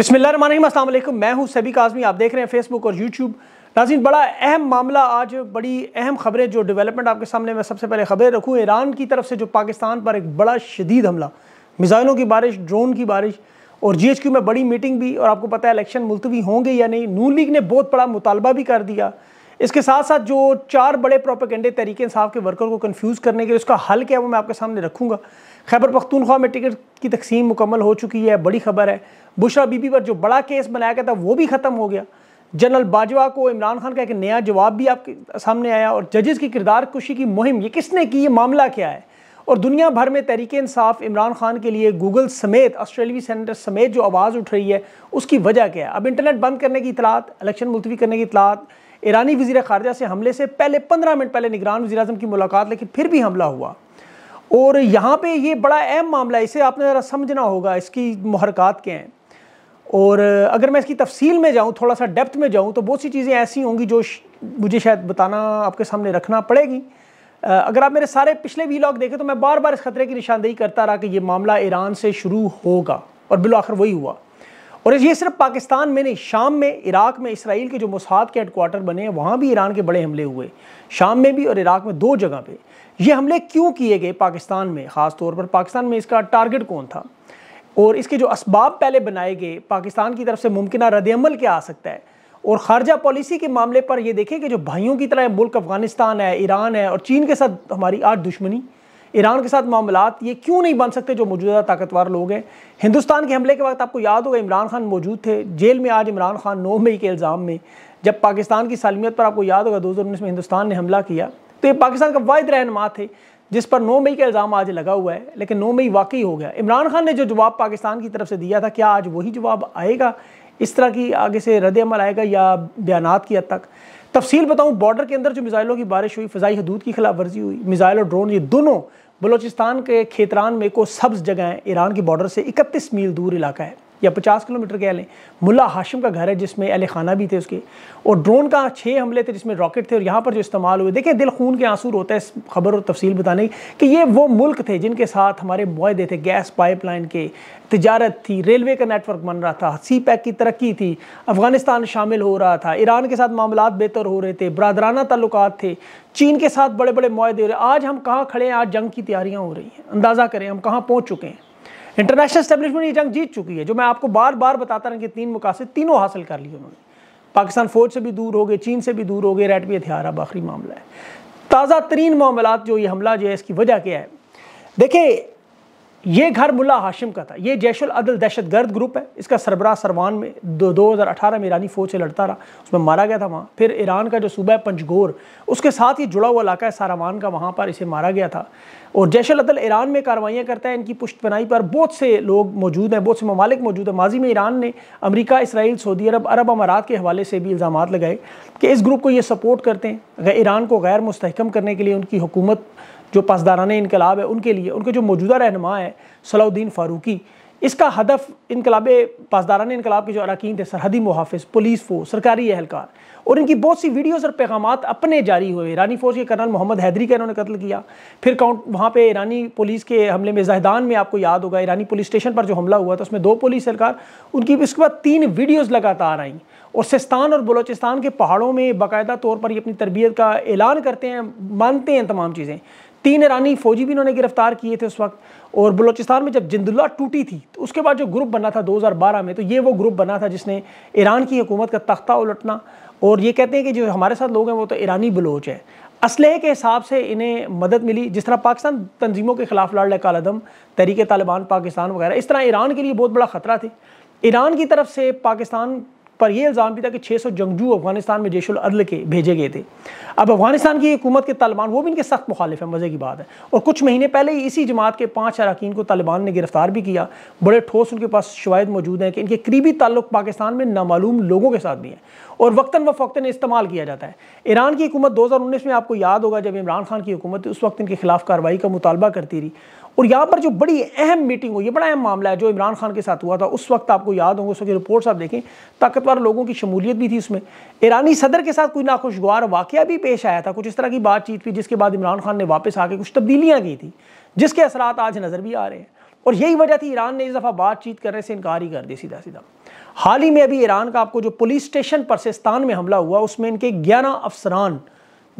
वालेकुम मैं हूं सभी काजमी आप देख रहे हैं फेसबुक और यूट्यूब नाजीन बड़ा अहम मामला आज बड़ी अहम खबरें जो डेवलपमेंट आपके सामने मैं सबसे पहले खबरें रखूँ ईरान की तरफ से जो पाकिस्तान पर एक बड़ा शदीद हमला मिज़ाइलों की बारिश ड्रोन की बारिश और जी एच क्यू में बड़ी मीटिंग भी और आपको पता है इलेक्शन मुलतवी होंगे या नहीं नून लीग ने बहुत बड़ा मुतालबा भी कर दिया इसके साथ साथ जो चार बड़े प्रोपेगेंडे तरीके इंसाफ के वर्कर को कन्फ्यूज़ करने के लिए उसका हल क्या है वो मैं आपके सामने रखूँगा खैबर पख्तूनख्वा में टिकट की तकसीम मुकम्मल हो चुकी है बड़ी खबर है बुशरा बीबी पर जो बड़ा केस बनाया गया था वो भी ख़त्म हो गया जनरल बाजवा को इमरान खान का एक नया जवाब भी आपके सामने आया और जजेस की किरदार कुशी की मुहिम ये किसने की ये मामला क्या है और दुनिया भर में तहरीक इंसाफ इमरान खान के लिए गूगल समेत ऑस्ट्रेलवी सेनेटर समेत जो आवाज़ उठ रही है उसकी वजह क्या है अब इंटरनेट बंद करने की इतलात इलेक्शन मुलतवी करने की इतलात ईरानी वजी खारजा से हमले से पहले पंद्रह मिनट पहले निगरान वजी की मुलाकात लेकिन फिर भी हमला हुआ और यहाँ पे ये बड़ा अहम मामला है इसे आपने ज़रा समझना होगा इसकी महरक़ात क्या हैं और अगर मैं इसकी तफसील में जाऊँ थोड़ा सा डेप्थ में जाऊँ तो बहुत सी चीज़ें ऐसी होंगी जो मुझे शायद बताना आपके सामने रखना पड़ेगी अगर आप मेरे सारे पिछले वी लॉग देखें तो मैं बार बार इस खतरे की निशानदेही करता रहा कि ये मामला ईरान से शुरू होगा और बिल आखिर वही हुआ और ये सिर्फ पाकिस्तान में नहीं शाम में इराक में इसराइल के जो मसाद के हेडकोार्टर बने हैं वहाँ भी ईरान के बड़े हमले हुए शाम में भी और इराक में दो जगह पे ये हमले क्यों किए गए पाकिस्तान में ख़ास तौर पर पाकिस्तान में इसका टारगेट कौन था और इसके जो इसबाब पहले बनाए गए पाकिस्तान की तरफ से मुमकिन रदल क्या आ सकता है और खारजा पॉलिसी के मामले पर यह देखें कि जो भाइयों की तरह मुल्क अफ़गानिस्तान है ईरान है और चीन के साथ हमारी आठ दुश्मनी ईरान के साथ मामला ये क्यों नहीं बन सकते जो मौजूदा ताकतवर लोग हैं हिंदुस्तान के हमले के वक्त आपको याद होगा इमरान खान मौजूद थे जेल में आज इमरान खान नौ मई के इल्ज़ाम में जब पाकिस्तान की सालमियत पर आपको याद होगा दो हज़ार उन्नीस में हिंदुस्तान ने हमला किया तो ये पाकिस्तान का वाद रहनमा थे जिस पर नौ मई का इल्ज़ाम आज लगा हुआ है लेकिन नौ मई वाकई हो गया इमरान खान ने जो जवाब पाकिस्तान की तरफ से दिया था क्या आज वही जवाब आएगा इस तरह की आगे से रदल आएगा या बयान की हद तक तफसील बताऊँ बॉर्डर के अंदर जो मिज़ाइलों की बारिश हुई फ़जाई हदूद की खिलाफ वर्जी हुई मिज़ाइल और ड्रोन ये दोनों बलूचिस्तान के खेतरान में को सब्ज़ जगह ईरान की बॉर्डर से इकतीस मील दूर इलाका है या पचास किलोमीटर कह लें मुला हाशिम का घर है जिसमें अहल खाना भी थे उसके और ड्रोन का छः हमले थे जिसमें रॉकेट थे और यहाँ पर जो इस्तेमाल हुए देखें दिल खून के आंसू होता है इस खबर और तफसील बताने कि ये वो मुल्क थे जिनके साथ हमारे माहदे थे गैस पाइपलाइन के तजारत थी रेलवे का नेटवर्क बन रहा था सी पैक की तरक्की थी अफ़गानिस्तान शामिल हो रहा था ईरान के साथ मामला बेहतर हो रहे थे बरदराना ताल्लुक थे चीन के साथ बड़े बड़े माहदे हो रहे आज हम कहाँ खड़े हैं आज जंग की तैयारियाँ हो रही हैं अंदाज़ा करें हम कहाँ पहुँच चुके हैं इंटरनेशनल स्टेब्लिशमेंट ये जंग जीत चुकी है जो मैं आपको बार बार बताता रहा कि तीन मुकासद तीनों हासिल कर लिए उन्होंने पाकिस्तान फौज से भी दूर हो गए चीन से भी दूर हो गए रैटवी हथियार अब आखिरी मामला है ताज़ा तरीन मामला जो ये हमला जो है इसकी वजह क्या है देखिए ये घर मुला हाशिम का था ये जैशुल अदल दहशत गर्द ग्रुप है इसका सरबरा सरवान में दो दो हज़ार अठारह में ईरानी फ़ौज से लड़ता रहा उसमें मारा गया था वहाँ फिर ईरान का जो सूबा है पंचगोर उसके साथ ही जुड़ा हुआ इलाका है सारावान का वहाँ पर इसे मारा गया था और जैशल अदल ईरान में कार्रवाइयाँ करता है इनकी पुष्ट बनाई पर बहुत से लोग मौजूद हैं बहुत से ममालिक मौजूद हैं माजी में ईरान ने अमरीका इसराइल सऊदी अरब अरब अमारात के हवाले से भी इल्ज़ाम लगाए कि इस ग्रुप को ये सपोर्ट करते हैं ईरान को गैर मुस्तकम करने के लिए उनकी हुकूमत जो पासदारान इनकलाब है उनके लिए उनके जो मौजूदा रहनमा है सलाउद्दीन फ़ारूकी इसका हदफ इनकलाब पासदारान इनकलाब के जो अरकान थे सरहदी मुहाफ़ पुलिस फोर्स सरकारी अहलकार और इनकी बहुत सी वीडियोज़ और पैगाम अपने जारी हुए ईरानी फ़ौज के कर्नल मोहम्मद हैदरी का इन्होंने कत्ल किया फिर काउंट वहाँ पर ईरानी पुलिस के हमले में जहदान में आपको याद होगा ईरानी पुलिस स्टेशन पर जो हमला हुआ था उसमें दो पुलिस अहलकार उनकी उसके बाद तीन वीडियोज़ लगातार आईं और सिस्तान और बलोचिस्तान के पहाड़ों में बाकायदा तौर पर ये अपनी तरबियत का ऐलान करते हैं मानते हैं तमाम चीज़ें तीन ईरानी फौजी भी इन्होंने गिरफ्तार किए थे उस वक्त और बलूचिस्तान में जब जिंदुल्ला टूटी थी तो उसके बाद जो ग्रुप बना था 2012 में तो ये वो ग्रुप बना था जिसने ईरान की हुकूमत का तख्ता उलटना और ये कहते हैं कि जो हमारे साथ लोग हैं वो तो ईरानी बलोच हैं असलहे के हिसाब से इन्हें मदद मिली जिस तरह पाकिस्तान तंजीमों के खिलाफ लड़ कालदम तरीके तालिबान पाकिस्तान वगैरह इस तरह ईरान के लिए बहुत बड़ा ख़तरा थे ईरान की तरफ से पाकिस्तान पर यह इल्ज़ाम भी था कि 600 जंगजू अफगानिस्तान में जैश अदल के भेजे गए थे अब अफगानिस्तान की हुकूमत के तालिबान वो भी इनके सख्त मुखालिफ है मज़े की बात है और कुछ महीने पहले ही इसी जमात के पाँच अरकान को तालिबान ने गिरफ्तार भी किया बड़े ठोस उनके पास शवायद मौजूद हैं कि इनके करीबी ताल्लुक पाकिस्तान में नामालूम लोगों के साथ भी हैं और वक्ता व इस्तेमाल किया जाता है ईरान की हुकूमत दो हज़ार उन्नीस में आपको याद होगा जब इमरान खान की हुकूमत उस वक्त इनके खिलाफ कार्रवाई का मुतालबा करती रही और यहाँ पर जो बड़ी अहम मीटिंग हुई है बड़ा अहम मामला है जो इमरान खान के साथ हुआ था उस वक्त आपको याद होंगे उस वक्त रिपोर्ट्स आप देखें ताकतवर लोगों की शमूलियत भी थी उसमें ईरानी सदर के साथ कोई नाखुशगवार वाक़ भी पेश आया था कुछ इस तरह की बातचीत हुई जिसके बाद इमरान खान ने वापस आके कुछ तब्दीलियाँ की थी जिसके असर आज नज़र भी आ रहे हैं और यही वजह थी ईरान ने इस दफ़ा बातचीत करने से इनकार ही कर दी सीधा सीधा हाल ही में अभी ईरान का आपको जो पुलिस स्टेशन परसिस्तान में हमला हुआ उसमें इनके ग्यारह अफसरान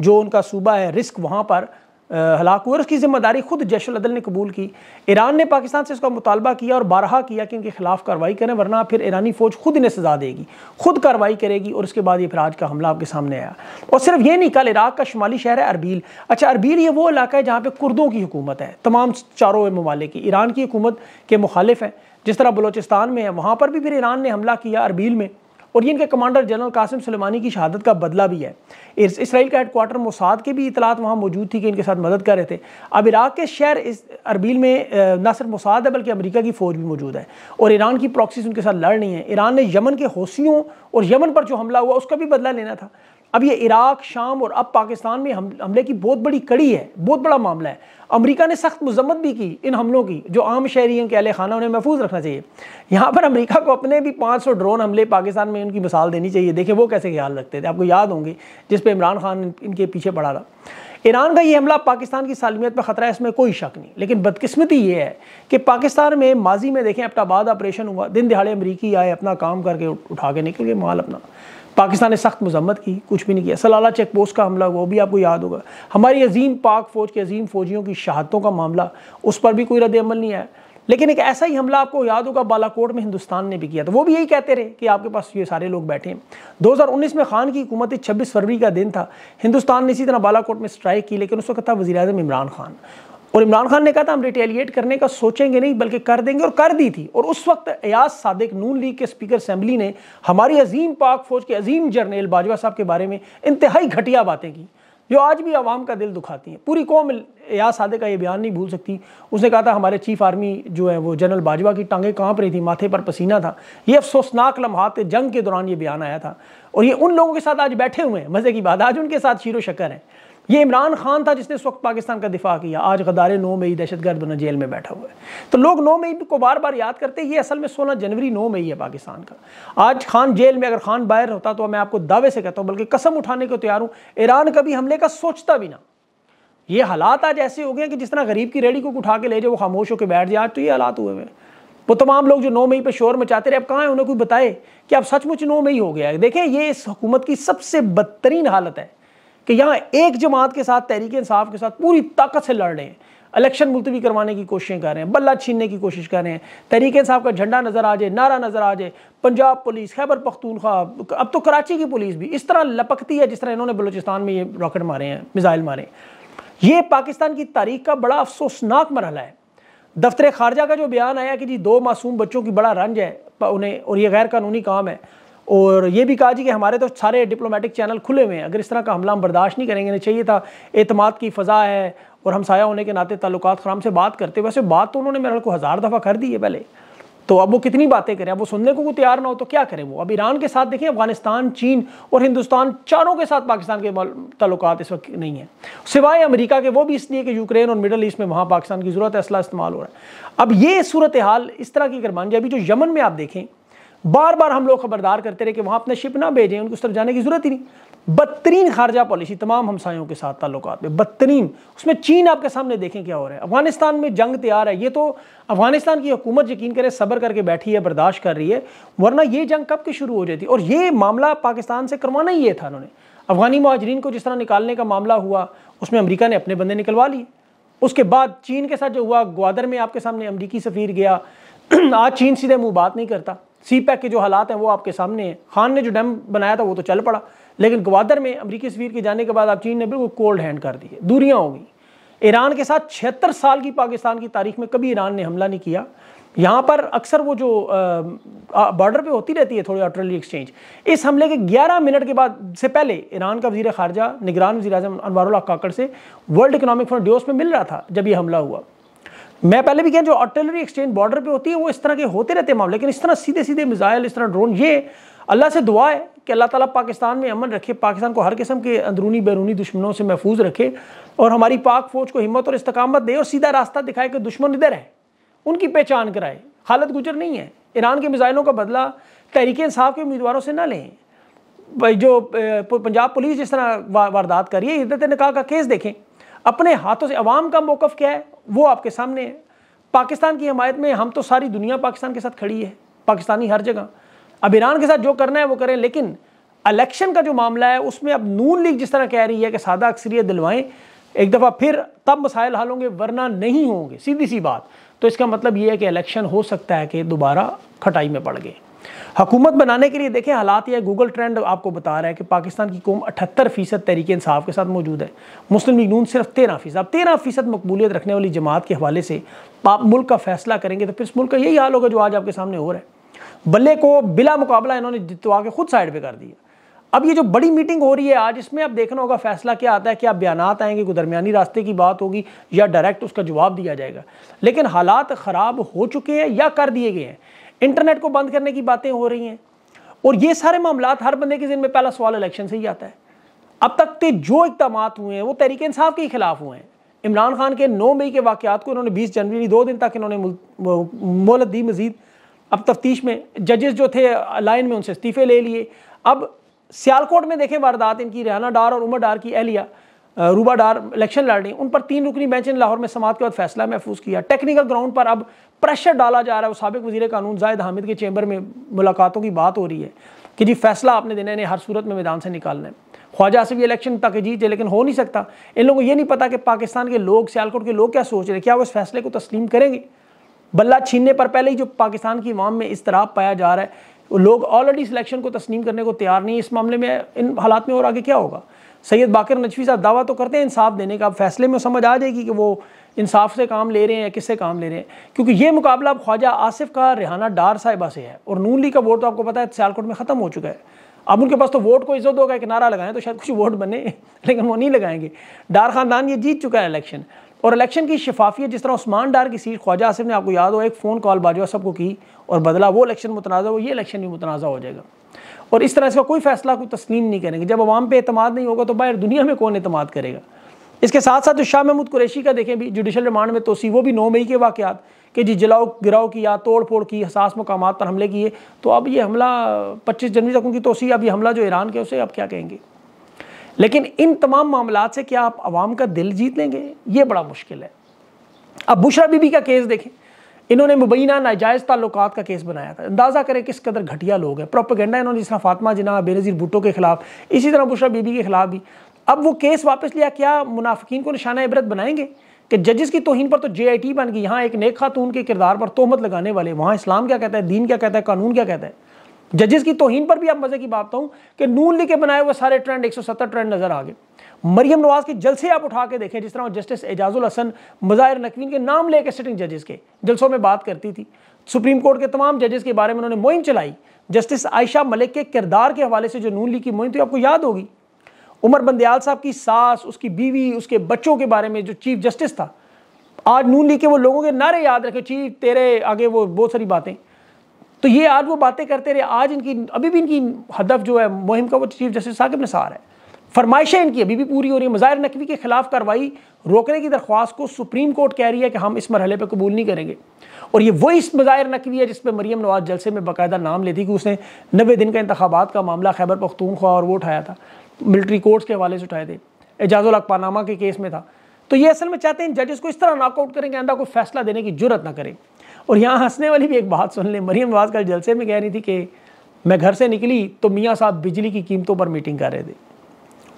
जो उनका सूबा है रिस्क वहाँ पर हलाक हुए और उसकी जिम्मेदारी खुद अदल ने कबूल की ईरान ने पाकिस्तान से इसका मुतालबा किया और बारहा किया कि इनके खिलाफ कार्रवाई करें वरना फिर ईरानी फ़ौज खुद इन्हें सजा देगी खुद कार्रवाई करेगी और उसके बाद ये फिर आज का हमला आपके सामने आया और सिर्फ ये नहीं कल इराक का शुमाली शहर है अरबील अच्छा अरबील ये वो इलाका है जहाँ पर कुर्दों की हुकूमत है तमाम चारों ममालिक ईरान की हुकूमत के मुखालिफ हैं जिस तरह बलोचिस्तान में है वहाँ पर भी फिर ईरान ने हमला किया अरबील में और ये इनके कमांडर जनरल कासिम सलेमानी की शहादत का बदला भी है इस इसराइल का हेडकोार्टर मोसाद की भी इतलात वहाँ मौजूद थी कि इनके साथ मदद कर रहे थे अब इराक के शहर इस अरबील में न सिर्फ मोसाद है बल्कि अमरीका की फ़ौज भी मौजूद है और ईरान की प्रॉक्सीज उनके साथ लड़ रही हैं ईरान ने यमन के हौसियों और यमन पर जो हमला हुआ उसका भी बदला लेना था अब ये इराक शाम और अब पाकिस्तान में हम हमले की बहुत बड़ी कड़ी है बहुत बड़ा मामला है अमेरिका ने सख्त मजम्मत भी की इन हमलों की जो आम शहरी के अहल खाना उन्हें महफूज रखना चाहिए यहाँ पर अमेरिका को अपने भी 500 ड्रोन हमले पाकिस्तान में उनकी मिसाल देनी चाहिए देखिए वो कैसे ख्याल रखते थे आपको याद होंगे जिस पर इमरान खान इनके पीछे पड़ा था ईरान का ये हमला पाकिस्तान की सालमियत पर ख़तरा है इसमें कोई शक नहीं लेकिन बदकस्मती ये है कि पाकिस्तान में माजी में देखें अपटाबाद ऑपरेशन हुआ दिन दिहाड़े अमरीकी आए अपना काम करके उठा के निकल गए माल अपना पाकिस्तान ने सख्त मजम्मत की कुछ भी नहीं किया सलाला चेक पोस्ट का हमला वो भी आपको याद होगा हमारी अजीम पाक फ़ौज के अजीम फौजियों की शहादतों का मामला उस पर भी कोई रद्द नहीं आया लेकिन एक ऐसा ही हमला आपको याद होगा बालाकोट में हिंदुस्तान ने भी किया था वो भी यही कहते रहे कि आपके पास ये सारे लोग बैठे हैं 2019 में खान की हुकूमत छब्बीस फरवरी का दिन था हिंदुस्तान ने इसी तरह बालाकोट में स्ट्राइक की लेकिन उस वक्त था वजी अजम इमरान खान और इमरान खान ने कहा था हम रिटेलिएट करने का सोचेंगे नहीं बल्कि कर देंगे और कर दी थी और उस वक्त अयाज सादिक नून लीग के स्पीकर असम्बली ने हमारी अजीम पाक फौज के अजीम जर्नेल बाजवा साहब के बारे में इंतहाई घटिया बातें की जो आज भी आवाम का दिल दुखाती हैं पूरी कौम या सादे का ये बयान नहीं भूल सकती उसने कहा था हमारे चीफ आर्मी जो है वो जनरल बाजवा की टांगें कांप रही थी माथे पर पसीना था ये अफसोसनाक लम्हात जंग के दौरान ये बयान आया था और ये उन लोगों के साथ आज बैठे हुए हैं मज़े की बात आज उनके साथ शीर शक्कर हैं ये इमरान खान था जिसने इस वक्त पाकिस्तान का दिफा किया आज गदारे नौ मई दहशतगर्द बना जेल में बैठा हुआ है तो लोग नौ मई को बार बार याद करते ये असल में सोलह जनवरी नौ मई है पाकिस्तान का आज खान जेल में अगर खान बाहर होता तो मैं आपको दावे से कहता हूँ बल्कि कसम उठाने को तैयार हूँ ईरान कभी हमले का सोचता भी ना ये हालात आज ऐसे हो गए कि जिस तरह गरीब की रेडी को उठा के ले जाए वो खामोश होकर बैठ जाए आज तो ये हालात हुए हुए हैं वो तमाम लोग जो नौ मई पर शोर मचाते रहे अब कहाँ है उन्हें कोई बताए कि अब सचमुच नौ मई हो गया है देखें ये इस हुकूमत की सबसे बदतरीन हालत है कि यहाँ एक जमात के साथ तहरीक इंसाफ के साथ पूरी ताकत से लड़ रहे हैं इलेक्शन मुलतवी करवाने की कोशिशें कर रहे हैं बल्ला छीनने की कोशिश कर रहे हैं तहरीक इंसाफ का झंडा नज़र आ जाए नारा नज़र आ जाए पंजाब पुलिस खैबर पख्तूनख्वा अब तो कराची की पुलिस भी इस तरह लपकती है जिस तरह इन्होंने बलोचिस्तान में ये रॉकेट मारे हैं मिज़ाइल मारे हैं ये पाकिस्तान की तारीख का बड़ा अफसोसनाक मरहला है दफ्तर खारजा का जो बयान आया कि जी दो मासूम बच्चों की बड़ा रंज है उन्हें और ये गैर कानूनी काम है और ये भी कहा जी कि हमारे तो सारे डिप्लोमेटिक चैनल खुले हुए हैं अगर इस तरह का हमला हम बर्दाश्त नहीं करेंगे नहीं चाहिए था एतम की फ़ज़ा है और हम साया होने के नाते ताल्लुक ख़राम से बात करते वैसे बात तो उन्होंने मेरे को हज़ार दफ़ा कर दी है पहले तो अब वो कितनी बातें करें अब वो सुनने को तैयार ना हो तो क्या करें वो अब ईरान के साथ देखें अफगानिस्तान चीन और हिंदुस्तान चारों के साथ पाकिस्तान के ताल्लुक इस वक्त नहीं हैं सिवाय अमेरिका के वो भी इसलिए कि यूक्रेन और मिडल ईस्ट में वहाँ पाकिस्तान की ज़रूरत है असला इस्तेमाल हो रहा है अब ये सूरत हाल इस तरह की करमान अभी जो यमन में आप देखें बार बार हम लोग खबरदार करते रहे कि वहाँ अपने शिप ना भेजें उनको उस तरफ जाने की ज़रूरत ही नहीं बदतरीन खारजा पॉलिसी तमाम हमसायों के साथ ताल्लुक में बदतरीन उसमें चीन आपके सामने देखें क्या हो रहा है अफगानिस्तान में जंग तैयार है ये तो अफगानिस्तान की हुकूमत यकीन करे सब्र करके बैठी है बर्दाश्त कर रही है वरना ये जंग कब की शुरू हो जाती और ये मामला पाकिस्तान से करवाना ही ये था उन्होंने अफगानी महाजरीन को जिस तरह निकालने का मामला हुआ उसमें अमरीका ने अपने बंदे निकलवा लिए उसके बाद चीन के साथ जो हुआ ग्वादर में आपके सामने अमरीकी सफ़ीर गया आज चीन सीधे मुँह बात नहीं करता सी पैक के जो हालात हैं वो आपके सामने हैं खान ने जो डैम बनाया था वो तो चल पड़ा लेकिन ग्वादर में अमरीकी सफीर के जाने के बाद आप चीन ने बिल्कुल कोल्ड हैंड कर दी है दूरियाँ गई ईरान के साथ छिहत्तर साल की पाकिस्तान की तारीख में कभी ईरान ने हमला नहीं किया यहाँ पर अक्सर वो जो बॉर्डर पे होती रहती है थोड़ी ऑटरली एक्सचेंज इस हमले के 11 मिनट के बाद से पहले ईरान का वजीर खारजा निगरान वजी अजम अनवर काकड़ से वर्ल्ड इकनॉमिक फोरम ड्योस में मिल रहा था जब ये हमला हुआ मैं पहले भी कह जो आर्टिलरी एक्सचेंज बॉर्डर पे होती है वो इस तरह के होते रहते हैं मामले लेकिन इस तरह सीधे सीधे मिसाइल इस तरह ड्रोन ये अल्लाह से दुआ है कि अल्लाह ताला पाकिस्तान में अमन रखे पाकिस्तान को हर किस्म के अंदरूनी बैरूनी दुश्मनों से महफूज रखे और हमारी पाक फौज को हिम्मत और इस्तकामत दे और सीधा रास्ता दिखाए कि दुश्मन इधर है उनकी पहचान कराए हालत गुजर नहीं है ईरान के मिसाइलों का बदला तहरीक इंसाफ के उम्मीदवारों से ना लें भाई जो पंजाब पुलिस जिस तरह वारदात करिए इधर तक निकाह का केस देखें अपने हाथों से अवाम का मौक़ क्या है वो आपके सामने है पाकिस्तान की हमायत में हम तो सारी दुनिया पाकिस्तान के साथ खड़ी है पाकिस्तानी हर जगह अब ईरान के साथ जो करना है वो करें लेकिन इलेक्शन का जो मामला है उसमें अब नून लीग जिस तरह कह रही है कि सादा अक्सरियत दिलवाएं एक दफ़ा फिर तब मसाइल हल होंगे वरना नहीं होंगे सीधी सी बात तो इसका मतलब ये है कि इलेक्शन हो सकता है कि दोबारा खटाई में पड़ गए हुकूमत बनाने के लिए देखें हालात यह गूगल ट्रेंड आपको बता रहा है कि पाकिस्तान की कौम अठहत्तर फीसद तहरीक इंसाफ के साथ मौजूद है मुस्लिम लीग नून सिर्फ तेरह फीसद अब तेरह फीसद मकबूलियत रखने वाली जमात के हवाले से आप मुल्क का फैसला करेंगे तो फिर इस मुल्क का यही हाल होगा जो आज आपके सामने हो रहा है बल्ले को बिला मुकाबला इन्होंने जितवा के खुद साइड पर कर दिया अब ये जो बड़ी मीटिंग हो रही है आज इसमें आप देखना होगा फैसला क्या आता है क्या बयान आएंगे कोई दरमियानी रास्ते की बात होगी या डायरेक्ट उसका जवाब दिया जाएगा लेकिन हालात ख़राब हो चुके हैं या कर दिए गए हैं इंटरनेट को बंद करने की बातें हो रही हैं और ये सारे मामला हर बंदे के जिन में पहला सवाल इलेक्शन से ही आता है अब तक के जो इकदाम हुए हैं वो तहरीक इंसाफ के खिलाफ हुए हैं इमरान खान के नौ मई के वाकत को इन्होंने बीस जनवरी दो दिन तक इन्होंने मोहलत दी मजीद अब तफ्तीश में जजेस जो थे लाइन में उनसे इस्तीफे ले लिए अब सियालकोट में देखें वारदात इनकी रेहाना डार और उमर डार की एहलिया रूबा डार इलेक्शन लड़ रही उन पर तीन रुकनी बेंच ने लाहौर में समात के बाद फैसला महफूज किया टेक्निकल ग्राउंड पर अब प्रेशर डाला जा रहा है सबक वजीर कानून जायद हामिद के चैम्बर में मुलाकातों की बात हो रही है कि जी फैसला आपने देना है हर सूरत में मैदान से निकालना है ख्वाजा आसिफ इलेक्शन तक जीत है लेकिन हो नहीं सकता इन लोगों को ये नहीं पता कि पाकिस्तान के लोग सियालकोट के लोग क्या सोच रहे हैं क्या वो इस फैसले को तस्लीम करेंगे बल्ला छीनने पर पहले ही जो पाकिस्तान की वाम में इसतराब पाया जा रहा है लोग ऑलरेडी इस इलेक्शन को तस्लीम करने को तैयार नहीं इस मामले में इन हालात में और आगे क्या होगा सैयद बाकर नजवी साहब दावा तो करते हैं इंसाफ देने का अब फैसले में समझ आ जाएगी कि वो इंसाफ से काम ले रहे हैं या किससे काम ले रहे हैं क्योंकि ये मुकाबला अब ख्वाजा आसिफ का रिहाना डार साहिबा से है और नून लीग का वोट तो आपको पता है सियालकोट में ख़त्म हो चुका है अब उनके पास तो वोट को इज्जत होगा एक नारा लगाएं तो शायद कुछ वोट बने लेकिन वो नहीं लगाएंगे डार खानदान ये जीत चुका है इलेक्शन और इलेक्शन की शफाफियत जिस तरह उस्मान डार की सीट ख्वाजा आसिफ ने आपको याद हो एक फ़ोन कॉल बाजवा सबको की और बदला वो इलेक्शन मुतनाज़ा हो ये इलेक्शन भी मुतनाज़ा हो जाएगा और इस तरह इसका कोई फैसला कोई तस्लीम नहीं करेंगे जब अवाम पे अतमाद नहीं होगा तो बाहर दुनिया में कौन अतमाद करेगा इसके साथ साथ जो शाह महमूद कुरेशी का देखें भी जुडिशल रिमांड में तोसी वो भी नौ मई के वाक़ात कि जी जलाओ गिराओ की या तोड़ फोड़ की हसास मकाम पर हमले किए तो अब ये हमला पच्चीस जनवरी तक उनकी तोसी अब ये हमला जो ईरान के उसे अब क्या कहेंगे लेकिन इन तमाम मामला से क्या आप आवाम का दिल जीत लेंगे ये बड़ा मुश्किल है अब बुशरा बीबी का केस देखें इन्होंने मुबैना नाजायज़ ताल्लुक का केस बनाया था अंदाज़ा करें किस कदर घटिया लोग हैं प्रोपोगेंडा इन्होंने जिस तरह फातमा जना बेनज़ीर भुट्टो के खिलाफ इसी तरह बुशरा बीबी के खिलाफ भी अब वो केस वापस लिया क्या मुनाफिकीन को निशाना इबरत बनाएंगे कि जजेस की तोहन पर तो जे आई टी बन गई यहाँ एक नेक खातून के किरदार पर तोहमत लगाने वाले वहाँ इस्लाम क्या कहता है दीन क्या कहता है कानून क्या कहता है जजेस की तोहिन पर भी आप मजे की बात हूं कि नून लिख के बनाए हुए सारे ट्रेंड 170 ट्रेंड नजर आ गए मरियम नवाज के जलसे आप उठा के देखें जिस तरह जस्टिस एजाजुल हसन मज़ाहिर नकवीन के नाम लेके सिटिंग जजेस के जलसों में बात करती थी सुप्रीम कोर्ट के तमाम जजेस के बारे में उन्होंने मुहिम चलाई जस्टिस आयशा मलिक के किरदार के हवाले से जो नून ली की मुहिम थी आपको याद होगी उमर बंदयाल साहब की सास उसकी बीवी उसके बच्चों के बारे में जो चीफ जस्टिस था आज नून लीग के वो लोगों के नारे याद रखे चीफ तेरे आगे वो बहुत सारी बातें तो ये आज वो बातें करते रहे आज इनकी अभी भी इनकी हदफ जो है मुहिम का वो चीफ जस्टिस साकिब निसार है फरमाइशें इनकी अभी भी पूरी हो रही है मज़ाहिर नकवी के खिलाफ कार्रवाई रोकने की दरख्वास्त को सुप्रीम कोर्ट कह रही है कि हम इस मरहले पर कबूल नहीं करेंगे और ये वही इस मज़ाहिर नकवी है जिस पर मरीम नवाज जलसे में बाकायदा नाम लेती कि उसने नबे दिन का इंतबात का मामला खैबर पख्तूनख्वा और वो उठाया था मिलिट्री कोर्ट्स के हवाले से उठाए थे एजाजुल अकपानामा के केस में था तो ये असल में चाहते हैं जजेस को इस तरह नॉकआउट करेंगे अंदा कोई फैसला देने की जरूरत ना करें और यहाँ हंसने वाली भी एक बात सुन लें मरीम नवाज कल जलसे में कह रही थी कि मैं घर से निकली तो मियाँ साहब बिजली की कीमतों पर मीटिंग कर रहे थे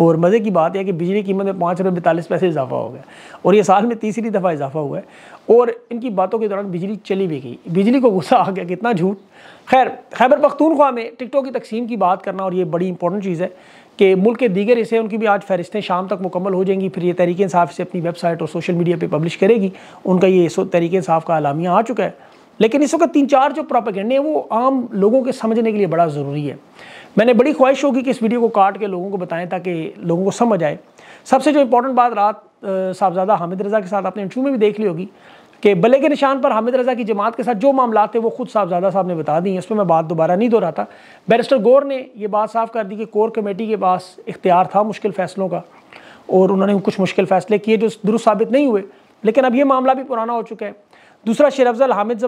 और मज़े की बात यह कि बिजली कीमत में पाँच रुपये बैतालीस पैसे इजाफा हो गया और ये साल में तीसरी दफ़ा इजाफा हुआ है और इनकी बातों के दौरान बिजली चली भी गई बिजली को गुस्सा आ गया कितना झूठ खैर खैबर पख्तूनख्वा में टिकटों की तकसीम की बात करना और ये बड़ी इंपॉर्टेंट चीज़ है कि मुल्क के दीगर हिस्से उनकी भी आज फहरिस्तें शाम तक मुकम्मल हो जाएंगी फिर ये तरीके इंसाफ से अपनी वेबसाइट और सोशल मीडिया पर पब्लिश करेगी उनका ये तरीके साफ़ का अलामिया आ चुका है लेकिन इस वक्त तीन चार जो प्रोपागेंडे हैं वो आम लोगों के समझने के लिए बड़ा ज़रूरी है मैंने बड़ी ख्वाहिश होगी कि इस वीडियो को काट के लोगों को बताएं ताकि लोगों को समझ आए सबसे जो इंपॉर्टेंट बात रात साहबजादा हामिद रज़ा के साथ आपने इंटरव्यू में भी देख ली होगी कि बल्ले के निशान पर हामिद रजा की जमात के साथ जो मामला थे वो खुद साहबजादा साहब ने बता दी हैं पर मैं बात दोबारा नहीं दोहराता बैरिस्टर गौर ने यह बात साफ कर दी कि कोर कमेटी के पास इख्तियार था मुश्किल फैसलों का और उन्होंने कुछ मुश्किल फैसले किए जो दुरुस्त साबित नहीं हुए लेकिन अब ये मामला भी पुराना हो चुका है दूसरा शेर अफजल हामिद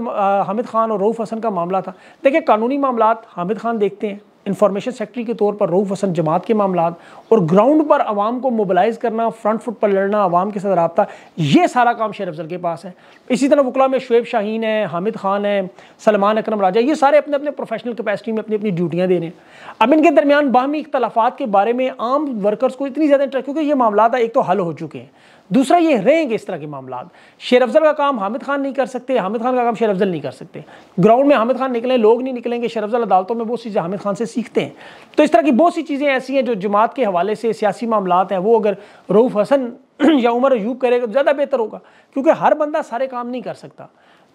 हामिद खान और रऊफ़ हसन का मामला था देखिए कानूनी मामला हामिद खान देखते हैं इंफॉर्मेशन सेक्रेटरी के तौर पर रऊफ हसन जमात के मामला और ग्राउंड पर आवाम को मोबालाइज करना फ्रंट फुट पर लड़ना आवाम के साथ रबता ये सारा काम शेर अफजल के पास है इसी तरह वकला में शुएब शाहीन है हामिद खान है सलमान अक्रम राजा ये सारे अपने अपने प्रोफेशनल कैपेसिटी में अपनी अपनी ड्यूटियाँ दे रहे हैं अब इनके दरमियान बाहमी इख्तलाफा के बारे में आम वर्कर्स को इतनी ज़्यादा इंटरेस्ट क्योंकि ये मामला एक तो हल हो चुके हैं दूसरा ये रहेंगे इस तरह के मामला शेर अफजल का काम हामिद खान नहीं कर सकते हामिद खान का काम शेर अफजल नहीं कर सकते ग्राउंड में हामिद खान निकले लोग नहीं निकलेंगे शेर अफजल अदालतों में बहुत चीज़ें हामिद खान से सीखते हैं तो इस तरह की बहुत सी चीज़ें ऐसी हैं जो जमात के हवाले से सियासी मामला हैं वो अगर रऊफ़ हसन या उमर अयूब करेगा तो ज़्यादा बेहतर होगा क्योंकि हर बंदा सारे काम नहीं कर सकता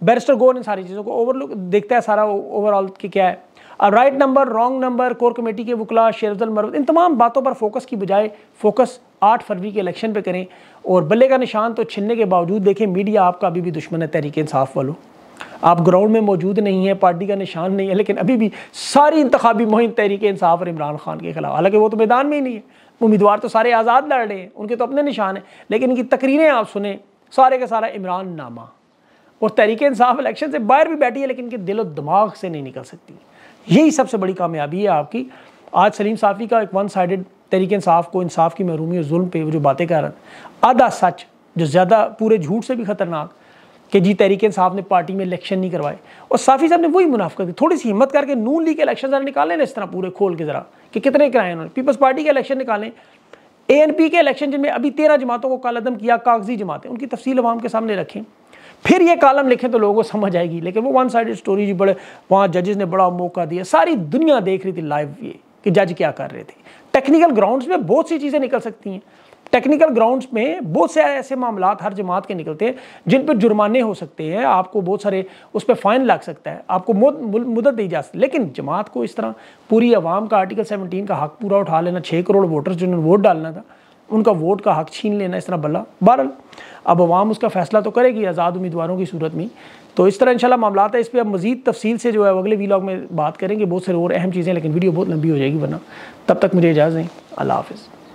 बैरिस्टर गोन इन सारी चीज़ों को ओवरलुक देखता है सारा ओवरऑल कि क्या है अब right number wrong number core committee के वकला शेर अफजल इन तमाम बातों पर फोकस की बजाय फोकस आठ फरवरी के इलेक्शन पे करें और बल्ले का निशान तो छिनने के बावजूद देखें मीडिया आपका अभी भी दुश्मन है तहरीक इंसाफ वालों आप ग्राउंड में मौजूद नहीं है पार्टी का निशान नहीं है लेकिन अभी भी सारी इंतबी मुहिम तहरीक इंसाफ और इमरान खान के खिलाफ हालांकि वो तो मैदान में ही नहीं है उम्मीदवार तो सारे आज़ाद लड़ रहे हैं उनके तो अपने निशान हैं लेकिन इनकी तकरीरें आप सुने सारे का सारा इमरान नामा और तहरीक इंसाफ इलेक्शन से बाहर भी बैठी है लेकिन इनके दिलो दिमाग से नहीं निकल सकती यही सबसे बड़ी कामयाबी है आपकी आज सलीम साफ़ी का एक वन साइड तरीके इंसाफ को इंसाफ की महरूमी और जुल्म पे जो बातें कर रहे हैं आधा सच जो ज़्यादा पूरे झूठ से भी ख़तरनाक कि जी तहरीक साहब ने पार्टी में इलेक्शन नहीं करवाए और साफ़ी साहब ने वही मुनाफा की थोड़ी सी हिम्मत करके नून लीग के इलेक्शन ज़रा निकालें ना इस तरह पूरे खोल के ज़रा कि कितने कराए उन्होंने पीपल्स पार्टी के इलेक्शन निकालें ए एन पी के इलेक्शन जिनमें अभी तेरह जमातों को कालदम किया कागजी जमातें उनकी तफसील अवाम के सामने रखें फिर ये कालम लिखें तो लोगों को समझ आएगी लेकिन वो वन साइड स्टोरी जी बड़े वहाँ जजेस ने बड़ा मौका दिया सारी दुनिया देख रही थी लाइव ये कि जज क्या कर रहे थे टेक्निकल ग्राउंड्स में बहुत सी चीज़ें निकल सकती हैं टेक्निकल ग्राउंड्स में बहुत से ऐसे मामला हर जमात के निकलते हैं जिन पर जुर्माने हो सकते हैं आपको बहुत सारे उस पर फ़ाइन लग सकता है आपको मुदत दी जा सकती लेकिन जमात को इस तरह पूरी आवाम का आर्टिकल 17 का हक पूरा उठा लेना छः करोड़ वोटर्स जिन्होंने वोट डालना था उनका वोट का हक छीन लेना इस तरह बल्ला बहरल अब आवाम उसका फैसला तो करेगी आज़ाद उम्मीदवारों की सूरत में तो इस तरह इंशाल्लाह मामला है इस पर अब मजीद तफसील से जो है अगले वीलॉग में बात करेंगे बहुत सारे और अहम चीज़ें लेकिन वीडियो बहुत लंबी हो जाएगी वरना तब तक मुझे इजाज़त दें अल्लाह हाफिज़